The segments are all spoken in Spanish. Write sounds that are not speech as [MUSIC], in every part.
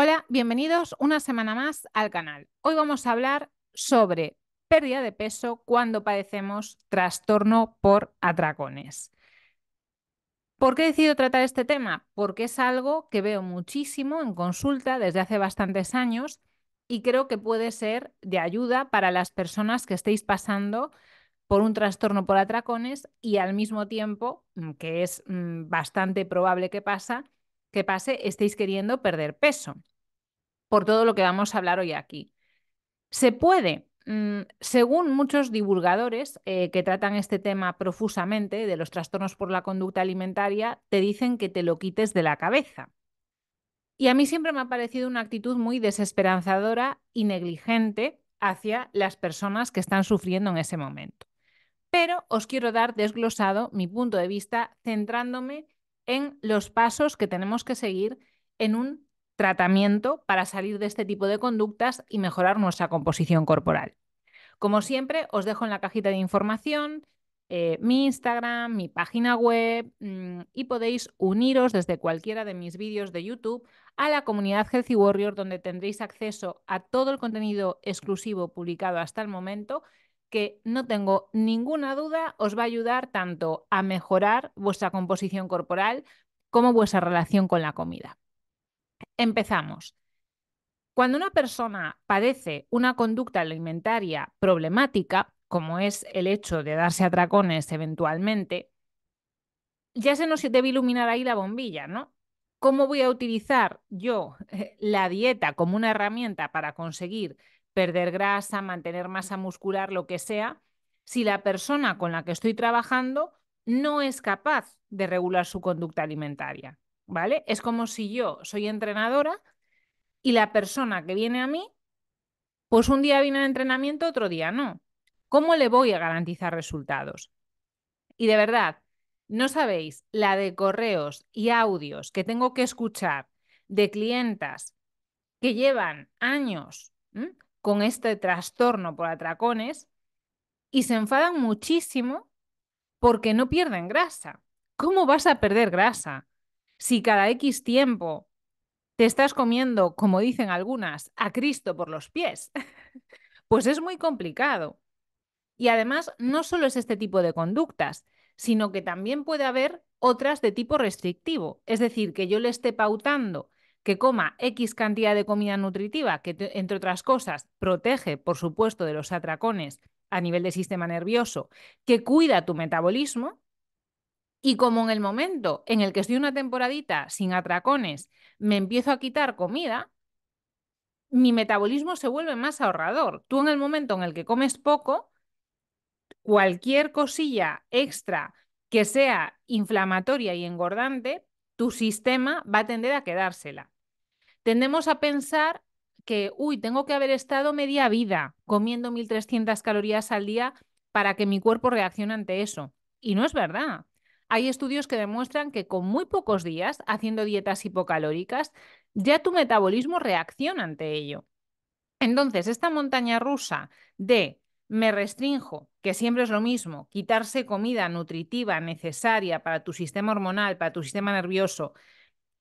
Hola, bienvenidos una semana más al canal. Hoy vamos a hablar sobre pérdida de peso cuando padecemos trastorno por atracones. ¿Por qué he decidido tratar este tema? Porque es algo que veo muchísimo en consulta desde hace bastantes años y creo que puede ser de ayuda para las personas que estéis pasando por un trastorno por atracones y al mismo tiempo, mm, que es mm, bastante probable que pasa, que pase estéis queriendo perder peso, por todo lo que vamos a hablar hoy aquí. Se puede, mm, según muchos divulgadores eh, que tratan este tema profusamente de los trastornos por la conducta alimentaria, te dicen que te lo quites de la cabeza. Y a mí siempre me ha parecido una actitud muy desesperanzadora y negligente hacia las personas que están sufriendo en ese momento. Pero os quiero dar desglosado mi punto de vista centrándome en los pasos que tenemos que seguir en un tratamiento para salir de este tipo de conductas y mejorar nuestra composición corporal. Como siempre, os dejo en la cajita de información eh, mi Instagram, mi página web mm, y podéis uniros desde cualquiera de mis vídeos de YouTube a la comunidad Healthy Warrior donde tendréis acceso a todo el contenido exclusivo publicado hasta el momento que no tengo ninguna duda os va a ayudar tanto a mejorar vuestra composición corporal como vuestra relación con la comida. Empezamos. Cuando una persona padece una conducta alimentaria problemática, como es el hecho de darse atracones eventualmente, ya se nos debe iluminar ahí la bombilla, ¿no? ¿Cómo voy a utilizar yo eh, la dieta como una herramienta para conseguir perder grasa, mantener masa muscular, lo que sea, si la persona con la que estoy trabajando no es capaz de regular su conducta alimentaria, ¿vale? Es como si yo soy entrenadora y la persona que viene a mí, pues un día viene al entrenamiento, otro día no. ¿Cómo le voy a garantizar resultados? Y de verdad, no sabéis la de correos y audios que tengo que escuchar de clientas que llevan años con este trastorno por atracones y se enfadan muchísimo porque no pierden grasa. ¿Cómo vas a perder grasa si cada X tiempo te estás comiendo, como dicen algunas, a Cristo por los pies? [LAUGHS] pues es muy complicado. Y además, no solo es este tipo de conductas, sino que también puede haber otras de tipo restrictivo, es decir, que yo le esté pautando que coma X cantidad de comida nutritiva, que entre otras cosas protege, por supuesto, de los atracones a nivel del sistema nervioso, que cuida tu metabolismo. Y como en el momento en el que estoy una temporadita sin atracones, me empiezo a quitar comida, mi metabolismo se vuelve más ahorrador. Tú en el momento en el que comes poco, cualquier cosilla extra que sea inflamatoria y engordante tu sistema va a tender a quedársela. Tendemos a pensar que, uy, tengo que haber estado media vida comiendo 1.300 calorías al día para que mi cuerpo reaccione ante eso. Y no es verdad. Hay estudios que demuestran que con muy pocos días haciendo dietas hipocalóricas, ya tu metabolismo reacciona ante ello. Entonces, esta montaña rusa de me restrinjo, que siempre es lo mismo, quitarse comida nutritiva necesaria para tu sistema hormonal, para tu sistema nervioso.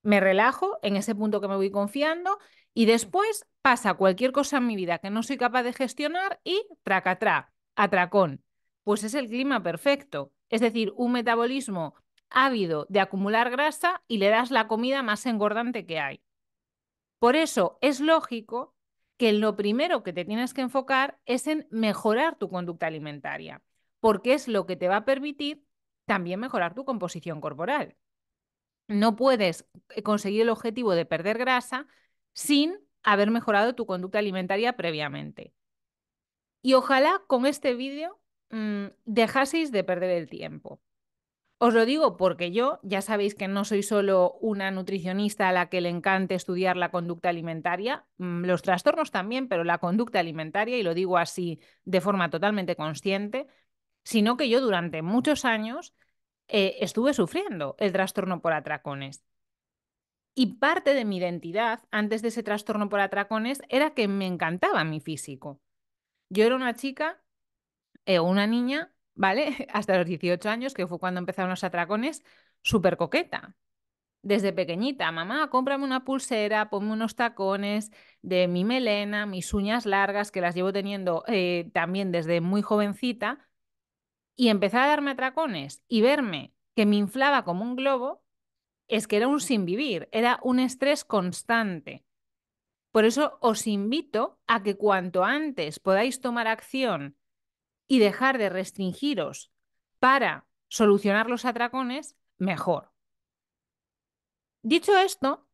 Me relajo en ese punto que me voy confiando y después pasa cualquier cosa en mi vida que no soy capaz de gestionar y tracatrá, atracón. Pues es el clima perfecto. Es decir, un metabolismo ávido de acumular grasa y le das la comida más engordante que hay. Por eso es lógico que lo primero que te tienes que enfocar es en mejorar tu conducta alimentaria, porque es lo que te va a permitir también mejorar tu composición corporal. No puedes eh, conseguir el objetivo de perder grasa sin haber mejorado tu conducta alimentaria previamente. Y ojalá con este vídeo mm, dejaseis de perder el tiempo. Os lo digo porque yo, ya sabéis que no soy solo una nutricionista a la que le encante estudiar la conducta alimentaria, mm, los trastornos también, pero la conducta alimentaria, y lo digo así de forma totalmente consciente, sino que yo durante muchos años eh, estuve sufriendo el trastorno por atracones. Y parte de mi identidad antes de ese trastorno por atracones era que me encantaba mi físico. Yo era una chica o eh, una niña ¿vale? [LAUGHS] Hasta los 18 años, que fue cuando empezaron los atracones, súper coqueta. Desde pequeñita, mamá, cómprame una pulsera, ponme unos tacones de mi melena, mis uñas largas, que las llevo teniendo eh, también desde muy jovencita, y empezar a darme atracones y verme que me inflaba como un globo, es que era un sin vivir, era un estrés constante. Por eso os invito a que cuanto antes podáis tomar acción y dejar de restringiros para solucionar los atracones, mejor. Dicho esto,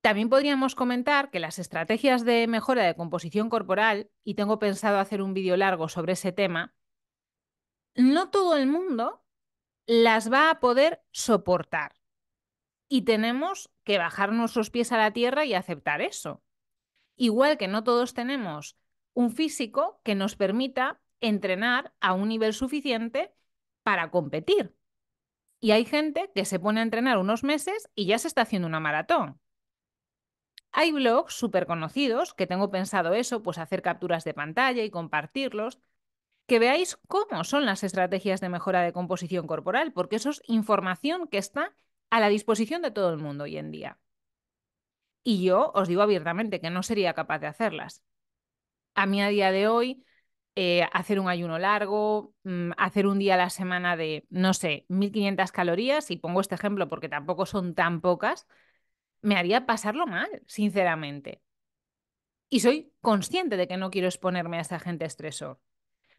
también podríamos comentar que las estrategias de mejora de composición corporal, y tengo pensado hacer un vídeo largo sobre ese tema, no todo el mundo las va a poder soportar. Y tenemos que bajar nuestros pies a la tierra y aceptar eso. Igual que no todos tenemos un físico que nos permita entrenar a un nivel suficiente para competir. Y hay gente que se pone a entrenar unos meses y ya se está haciendo una maratón. Hay blogs súper conocidos, que tengo pensado eso, pues hacer capturas de pantalla y compartirlos, que veáis cómo son las estrategias de mejora de composición corporal, porque eso es información que está a la disposición de todo el mundo hoy en día. Y yo os digo abiertamente que no sería capaz de hacerlas. A mí a día de hoy eh, hacer un ayuno largo, mm, hacer un día a la semana de, no sé, 1500 calorías, y pongo este ejemplo porque tampoco son tan pocas, me haría pasarlo mal, sinceramente. Y soy consciente de que no quiero exponerme a esa gente estresor.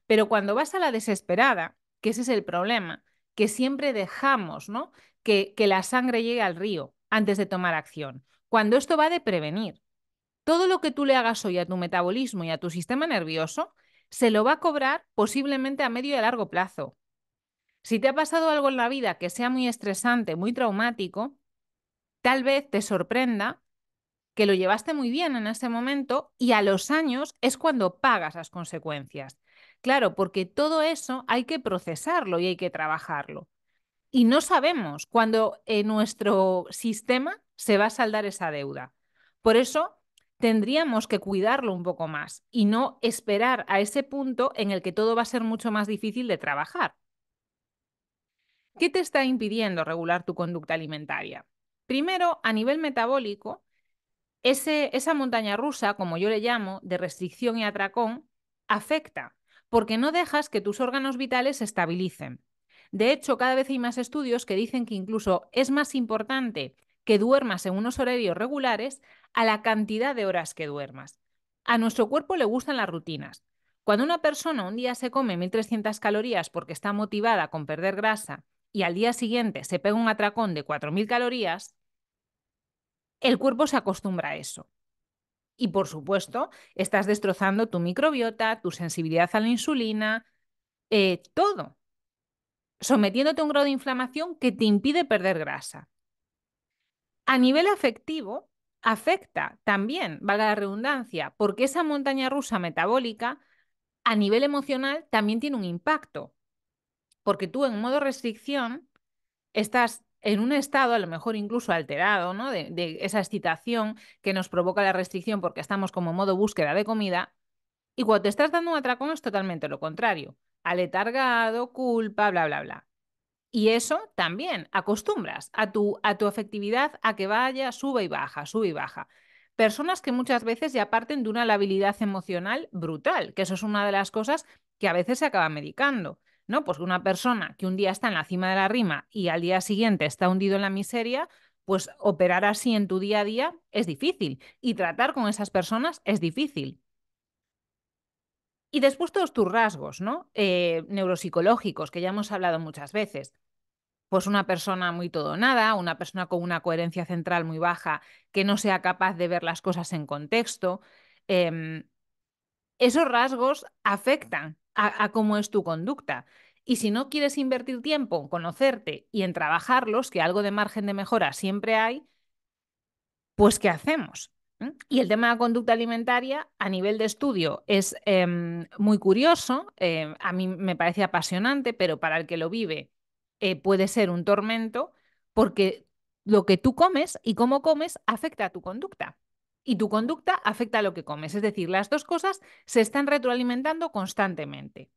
Pero cuando vas a la desesperada, que ese es el problema, que siempre dejamos ¿no? que, que la sangre llegue al río antes de tomar acción, cuando esto va de prevenir. Todo lo que tú le hagas hoy a tu metabolismo y a tu sistema nervioso se lo va a cobrar posiblemente a medio y a largo plazo. Si te ha pasado algo en la vida que sea muy estresante, muy traumático, tal vez te sorprenda que lo llevaste muy bien en ese momento y a los años es cuando pagas las consecuencias. Claro, porque todo eso hay que procesarlo y hay que trabajarlo. Y no sabemos cuándo en eh, nuestro sistema se va a saldar esa deuda. Por eso tendríamos que cuidarlo un poco más y no esperar a ese punto en el que todo va a ser mucho más difícil de trabajar. ¿Qué te está impidiendo regular tu conducta alimentaria? Primero, a nivel metabólico, ese, esa montaña rusa, como yo le llamo, de restricción y atracón, afecta, porque no dejas que tus órganos vitales se estabilicen. De hecho, cada vez hay más estudios que dicen que incluso es más importante que duermas en unos horarios regulares a la cantidad de horas que duermas. A nuestro cuerpo le gustan las rutinas. Cuando una persona un día se come 1.300 calorías porque está motivada con perder grasa y al día siguiente se pega un atracón de 4.000 calorías, el cuerpo se acostumbra a eso. Y por supuesto, estás destrozando tu microbiota, tu sensibilidad a la insulina, eh, todo, sometiéndote a un grado de inflamación que te impide perder grasa. A nivel afectivo, afecta también, valga la redundancia, porque esa montaña rusa metabólica a nivel emocional también tiene un impacto, porque tú en modo restricción estás en un estado a lo mejor incluso alterado, De, esa excitación que nos provoca la restricción porque estamos como en modo búsqueda de comida, y cuando te estás dando un atracón es totalmente lo contrario, aletargado, culpa, bla, bla, bla. Y eso también acostumbras a tu, a tu afectividad a que vaya, suba y baja, sube y baja. Personas que muchas veces ya parten de una labilidad emocional brutal, que eso es una de las cosas que a veces se acaba medicando. ¿no? Pues una persona que un día está en la cima de la rima y al día siguiente está hundido en la miseria, pues operar así en tu día a día es difícil y tratar con esas personas es difícil. Y después todos tus rasgos, ¿no? Eh, neuropsicológicos, que ya hemos hablado muchas veces pues una persona muy todo nada, una persona con una coherencia central muy baja, que no sea capaz de ver las cosas en contexto. Em, esos rasgos afectan a, cómo es tu conducta. Y si no quieres invertir tiempo en conocerte y en trabajarlos, que algo de margen de mejora siempre hay, pues ¿qué hacemos? ¿Mm? Y el tema de la conducta alimentaria a nivel de estudio es em, muy curioso, em, a mí me parece apasionante, pero para el que lo vive eh, puede ser un tormento porque lo que tú comes y cómo comes afecta a tu conducta. Y tu conducta afecta a lo que comes. Es decir, las dos cosas se están retroalimentando constantemente.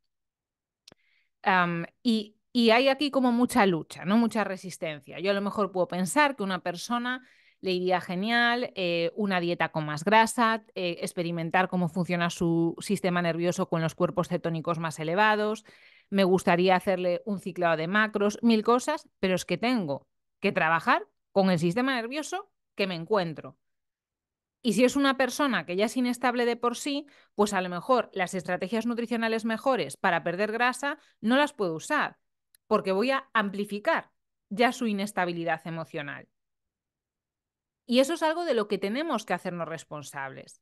y, hay aquí como mucha lucha, ¿no? Mucha resistencia. Yo a lo mejor puedo pensar que una persona le iría genial, eh, una dieta con más grasa, eh, experimentar cómo funciona su sistema nervioso con los cuerpos cetónicos más elevados, me gustaría hacerle un ciclado de macros, mil cosas, pero es que tengo que trabajar con el sistema nervioso que me encuentro. Y si es una persona que ya es inestable de por sí, pues a lo mejor las estrategias nutricionales mejores para perder grasa no las puedo usar, porque voy a amplificar ya su inestabilidad emocional. Y eso es algo de lo que tenemos que hacernos responsables.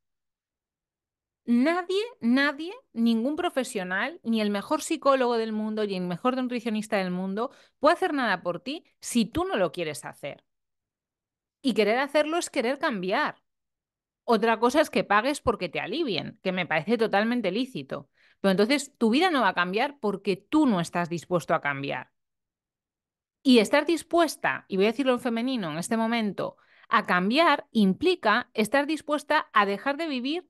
Nadie, nadie, ningún profesional, ni el mejor psicólogo del mundo, ni el mejor nutricionista del mundo, puede hacer nada por ti si tú no lo quieres hacer. Y querer hacerlo es querer cambiar. Otra cosa es que pagues porque te alivien, que me parece totalmente lícito. Pero entonces tu vida no va a cambiar porque tú no estás dispuesto a cambiar. Y estar dispuesta, y voy a decirlo en femenino en este momento, a cambiar implica estar dispuesta a dejar de vivir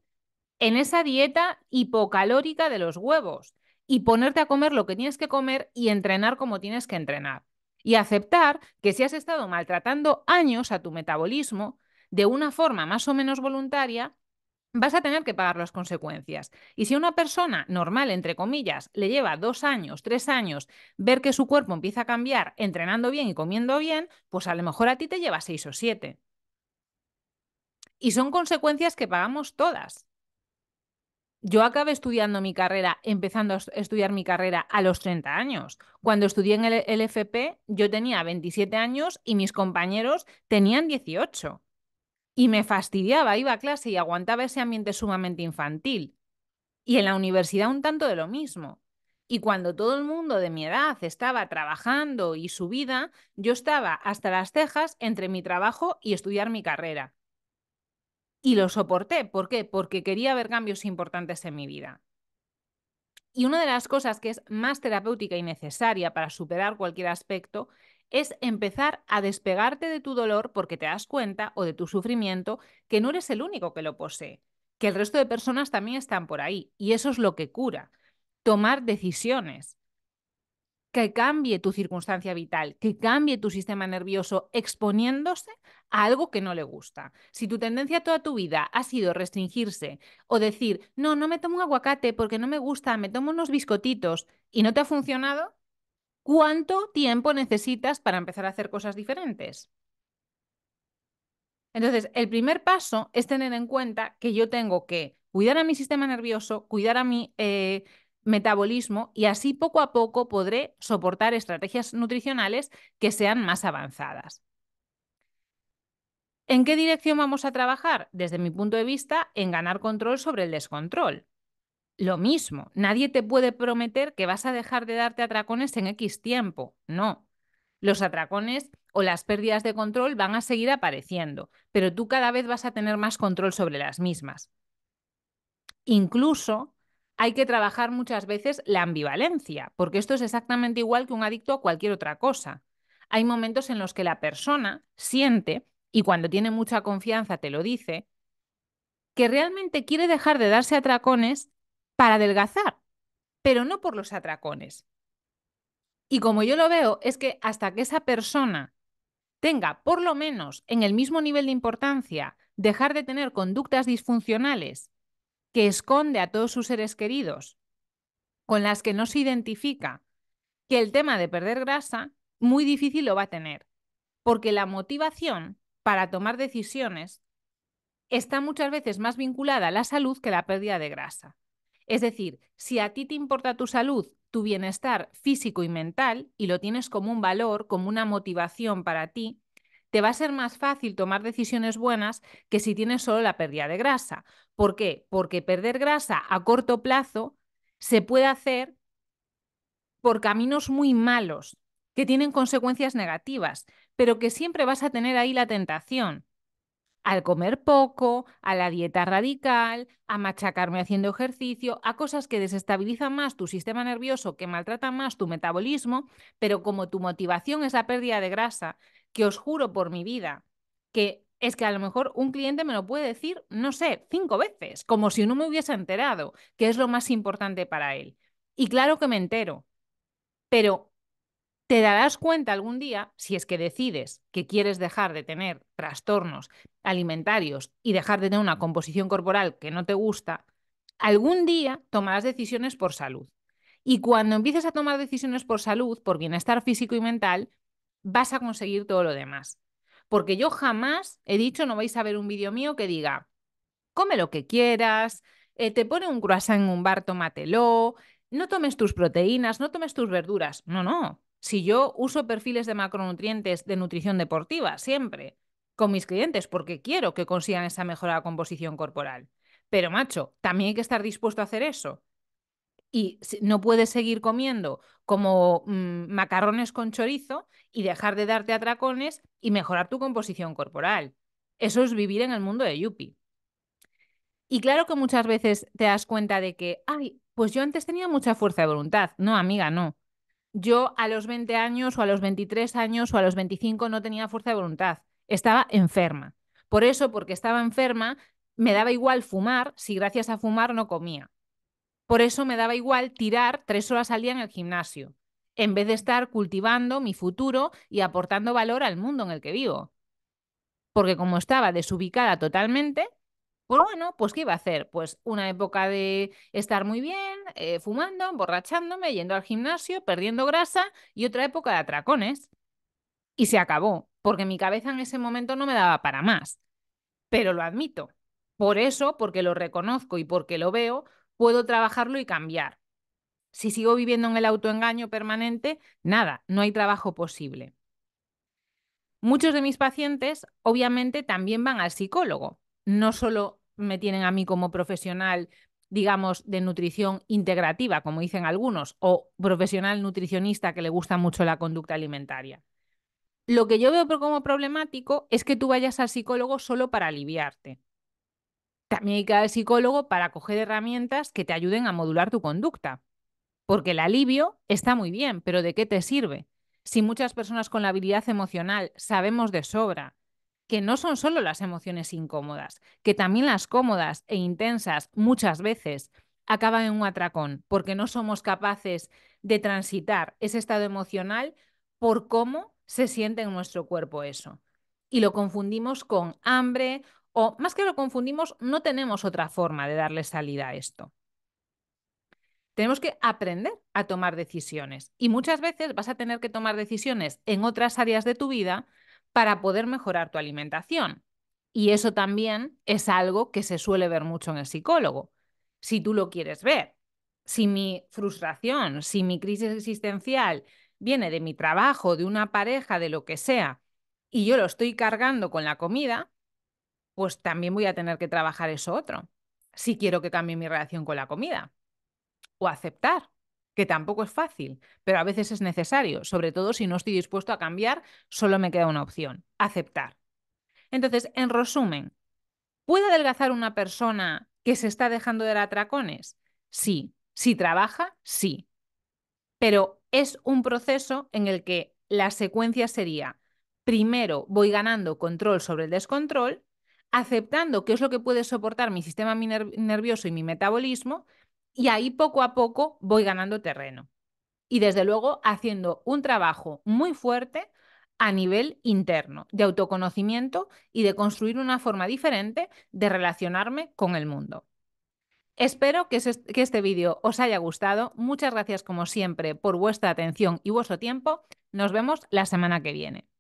en esa dieta hipocalórica de los huevos y ponerte a comer lo que tienes que comer y entrenar como tienes que entrenar. Y aceptar que si has estado maltratando años a tu metabolismo de una forma más o menos voluntaria, vas a tener que pagar las consecuencias. Y si a una persona normal, entre comillas, le lleva dos años, tres años, ver que su cuerpo empieza a cambiar entrenando bien y comiendo bien, pues a lo mejor a ti te lleva seis o siete. Y son consecuencias que pagamos todas yo acabé estudiando mi carrera, empezando a estudiar mi carrera a los 30 años. Cuando estudié en el, e-, FP, yo tenía 27 años y mis compañeros tenían 18. Y me fastidiaba, iba a clase y aguantaba ese ambiente sumamente infantil. Y en la universidad un tanto de lo mismo. Y cuando todo el mundo de mi edad estaba trabajando y su vida, yo estaba hasta las cejas entre mi trabajo y estudiar mi carrera. Y lo soporté. ¿Por qué? Porque quería ver cambios importantes en mi vida. Y una de las cosas que es más terapéutica y necesaria para superar cualquier aspecto es empezar a despegarte de tu dolor porque te das cuenta o de tu sufrimiento que no eres el único que lo posee, que el resto de personas también están por ahí y eso es lo que cura. Tomar decisiones que cambie tu circunstancia vital, que cambie tu sistema nervioso exponiéndose a algo que no le gusta. Si tu tendencia toda tu vida ha sido restringirse o decir, no, no me tomo un aguacate porque no me gusta, me tomo unos biscotitos y no te ha funcionado, ¿cuánto tiempo necesitas para empezar a hacer cosas diferentes? Entonces, el primer paso es tener en cuenta que yo tengo que cuidar a mi sistema nervioso, cuidar a mi eh, metabolismo y así poco a poco podré soportar estrategias nutricionales que sean más avanzadas. ¿En qué dirección vamos a trabajar? Desde mi punto de vista, en ganar control sobre el descontrol. Lo mismo, nadie te puede prometer que vas a dejar de darte atracones en X tiempo. No. Los atracones o las pérdidas de control van a seguir apareciendo, pero tú cada vez vas a tener más control sobre las mismas. Incluso hay que trabajar muchas veces la ambivalencia, porque esto es exactamente igual que un adicto a cualquier otra cosa. Hay momentos en los que la persona siente, y cuando tiene mucha confianza te lo dice, que realmente quiere dejar de darse atracones para adelgazar, pero no por los atracones. Y como yo lo veo, es que hasta que esa persona tenga por lo menos en el mismo nivel de importancia dejar de tener conductas disfuncionales que esconde a todos sus seres queridos, con las que no se identifica, que el tema de perder grasa muy difícil lo va a tener, porque la motivación para tomar decisiones está muchas veces más vinculada a la salud que la pérdida de grasa. Es decir, si a ti te importa tu salud, tu bienestar físico y mental, y lo tienes como un valor, como una motivación para ti, te va a ser más fácil tomar decisiones buenas que si tienes solo la pérdida de grasa. ¿Por qué? Porque perder grasa a corto plazo se puede hacer por caminos muy malos, que tienen consecuencias negativas, pero que siempre vas a tener ahí la tentación. Al comer poco, a la dieta radical, a machacarme haciendo ejercicio, a cosas que desestabilizan más tu sistema nervioso, que maltratan más tu metabolismo, pero como tu motivación es la pérdida de grasa, que os juro por mi vida que es que a lo mejor un cliente me lo puede decir, no sé, cinco veces, como si no me hubiese enterado, que es lo más importante para él. Y claro que me entero, pero te darás cuenta algún día, si es que decides que quieres dejar de tener trastornos alimentarios y dejar de tener una composición corporal que no te gusta, algún día tomarás decisiones por salud. Y cuando empieces a tomar decisiones por salud, por bienestar físico y mental, vas a conseguir todo lo demás. Porque yo jamás he dicho, no vais a ver un vídeo mío que diga, come lo que quieras, eh, te pone un croissant en un bar, tómatelo, no tomes tus proteínas, no tomes tus verduras. No, no. Si yo uso perfiles de macronutrientes de nutrición deportiva, siempre, con mis clientes, porque quiero que consigan esa mejora composición corporal. Pero, macho, también hay que estar dispuesto a hacer eso y no puedes seguir comiendo como mm, macarrones con chorizo y dejar de darte atracones y mejorar tu composición corporal. Eso es vivir en el mundo de Yuppie. Y claro que muchas veces te das cuenta de que, ay, pues yo antes tenía mucha fuerza de voluntad. No, amiga, no. Yo a los 20 años o a los 23 años o a los 25 no tenía fuerza de voluntad. Estaba enferma. Por eso, porque estaba enferma, me daba igual fumar si gracias a fumar no comía. Por eso me daba igual tirar tres horas al día en el gimnasio, en vez de estar cultivando mi futuro y aportando valor al mundo en el que vivo. Porque como estaba desubicada totalmente, pues bueno, pues ¿qué iba a hacer? Pues una época de estar muy bien, eh, fumando, emborrachándome, yendo al gimnasio, perdiendo grasa y otra época de atracones. Y se acabó, porque mi cabeza en ese momento no me daba para más. Pero lo admito. Por eso, porque lo reconozco y porque lo veo, puedo trabajarlo y cambiar. Si sigo viviendo en el autoengaño permanente, nada, no hay trabajo posible. Muchos de mis pacientes obviamente también van al psicólogo. No solo me tienen a mí como profesional, digamos, de nutrición integrativa, como dicen algunos, o profesional nutricionista que le gusta mucho la conducta alimentaria. Lo que yo veo como problemático es que tú vayas al psicólogo solo para aliviarte. También hay que ir al psicólogo para coger herramientas que te ayuden a modular tu conducta. Porque el alivio está muy bien, pero ¿de qué te sirve? Si muchas personas con la habilidad emocional sabemos de sobra que no son solo las emociones incómodas, que también las cómodas e intensas muchas veces acaban en un atracón porque no somos capaces de transitar ese estado emocional por cómo se siente en nuestro cuerpo eso. Y lo confundimos con hambre o más que lo confundimos, no tenemos otra forma de darle salida a esto. Tenemos que aprender a tomar decisiones y muchas veces vas a tener que tomar decisiones en otras áreas de tu vida para poder mejorar tu alimentación. Y eso también es algo que se suele ver mucho en el psicólogo, si tú lo quieres ver. Si mi frustración, si mi crisis existencial viene de mi trabajo, de una pareja, de lo que sea, y yo lo estoy cargando con la comida, pues también voy a tener que trabajar eso otro, si quiero que cambie mi relación con la comida. O aceptar, que tampoco es fácil, pero a veces es necesario, sobre todo si no estoy dispuesto a cambiar, solo me queda una opción, aceptar. Entonces, en resumen, ¿puede adelgazar una persona que se está dejando de dar atracones? Sí, si trabaja, sí. Pero es un proceso en el que la secuencia sería, primero voy ganando control sobre el descontrol aceptando qué es lo que puede soportar mi sistema nervioso y mi metabolismo, y ahí poco a poco voy ganando terreno. Y desde luego haciendo un trabajo muy fuerte a nivel interno, de autoconocimiento y de construir una forma diferente de relacionarme con el mundo. Espero que, este vídeo os haya gustado. Muchas gracias como siempre por vuestra atención y vuestro tiempo. Nos vemos la semana que viene.